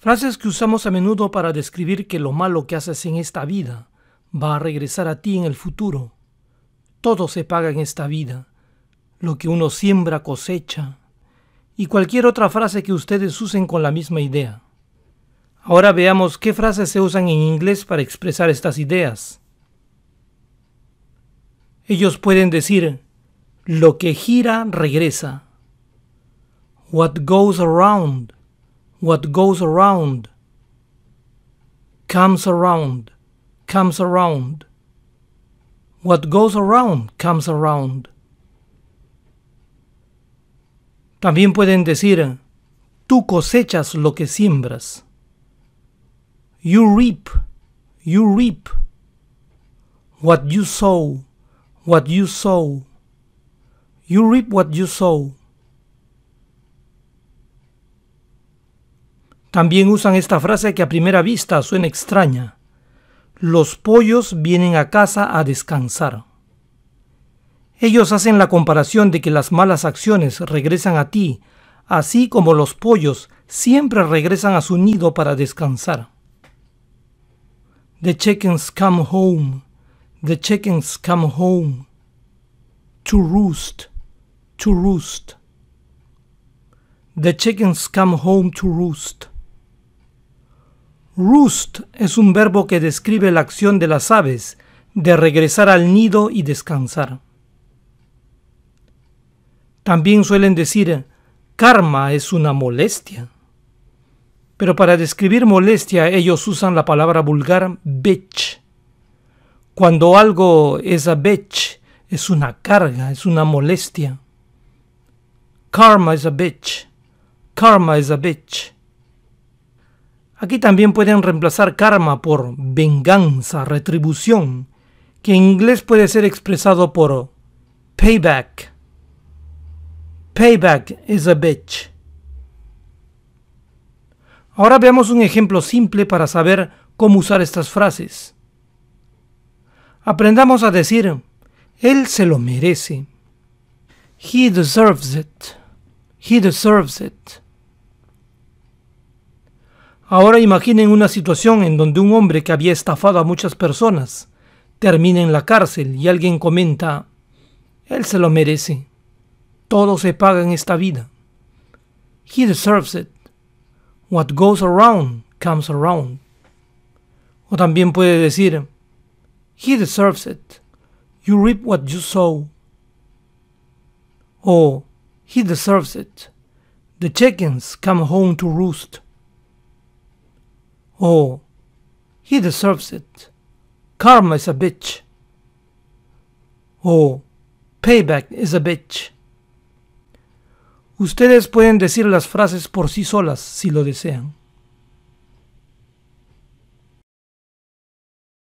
Frases que usamos a menudo para describir que lo malo que haces en esta vida va a regresar a ti en el futuro. Todo se paga en esta vida. Lo que uno siembra cosecha. Y cualquier otra frase que ustedes usen con la misma idea. Ahora veamos qué frases se usan en inglés para expresar estas ideas. Ellos pueden decir, lo que gira regresa. What goes around What goes around comes around, comes around. What goes around comes around. También pueden decir, tú cosechas lo que siembras. You reap, you reap. What you sow, what you sow. You reap what you sow. También usan esta frase que a primera vista suena extraña. Los pollos vienen a casa a descansar. Ellos hacen la comparación de que las malas acciones regresan a ti, así como los pollos siempre regresan a su nido para descansar. The chickens come home. The chickens come home. To roost. To roost. The chickens come home to roost. Roost es un verbo que describe la acción de las aves de regresar al nido y descansar. También suelen decir karma es una molestia. Pero para describir molestia ellos usan la palabra vulgar bitch. Cuando algo es a bitch, es una carga, es una molestia. Karma is a bitch. Karma is a bitch. Aquí también pueden reemplazar karma por venganza, retribución, que en inglés puede ser expresado por payback. Payback is a bitch. Ahora veamos un ejemplo simple para saber cómo usar estas frases. Aprendamos a decir, él se lo merece. He deserves it. He deserves it. Ahora imaginen una situación en donde un hombre que había estafado a muchas personas termina en la cárcel y alguien comenta, él se lo merece, todo se paga en esta vida. He deserves it. What goes around comes around. O también puede decir, he deserves it. You reap what you sow. O, he deserves it. The chickens come home to roost. Oh, he deserves it. Karma is a bitch. Oh, payback is a bitch. Ustedes pueden decir las frases por sí solas si lo desean.